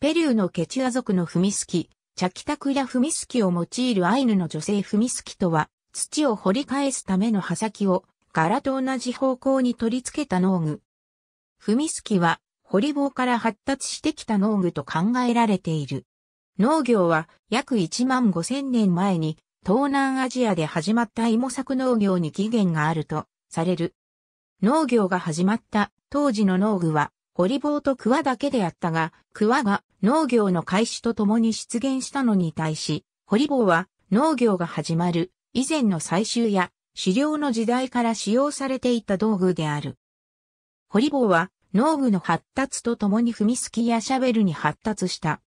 ペリューのケチュア族のフミスキ、チャキタクやフミスキを用いるアイヌの女性フミスキとは、土を掘り返すための刃先を、柄と同じ方向に取り付けた農具。フミスキは、掘り棒から発達してきた農具と考えられている。農業は約1万5千年前に東南アジアで始まった芋作農業に起源があるとされる。農業が始まった当時の農具は堀棒と桑だけであったが、桑が農業の開始とともに出現したのに対し、堀棒は農業が始まる以前の採集や狩猟の時代から使用されていた道具である。堀棒は農具の発達とともに踏みすきやシャベルに発達した。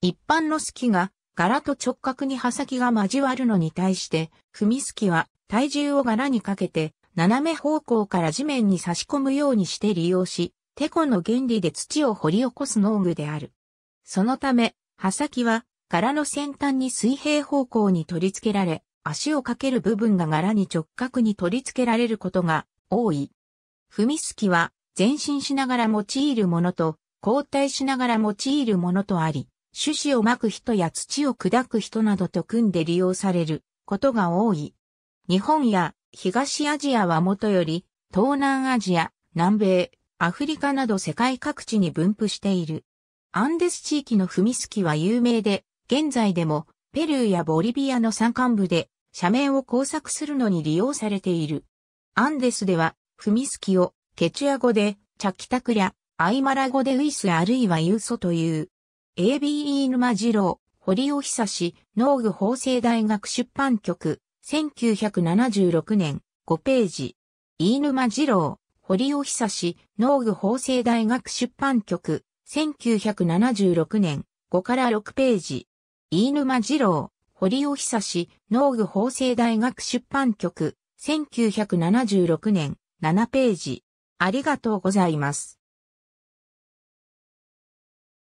一般のすきが柄と直角に刃先が交わるのに対して、踏みすきは体重を柄にかけて斜め方向から地面に差し込むようにして利用し、テコの原理で土を掘り起こす農具である。そのため、刃先は柄の先端に水平方向に取り付けられ、足をかける部分が柄に直角に取り付けられることが多い。踏みすきは前進しながら用いるものと、交代しながら用いるものとあり、種子をまく人や土を砕く人などと組んで利用されることが多い。日本や東アジアはもとより、東南アジア、南米、アフリカなど世界各地に分布している。アンデス地域のフミスキは有名で、現在でもペルーやボリビアの山間部で斜面を工作するのに利用されている。アンデスではフミスキをケチュア語でチャキタクリャ、アイマラ語でウイスあるいはユーソという。ABE 沼次郎、堀尾久志、農具法政大学出版局、1976年、5ページ。飯沼次郎、堀尾久志、農具法政大学出版局、1976年、5から6ページ。飯沼二郎、堀尾久志、農具法政大学出版局、1976年、7ページ。ありがとうございます。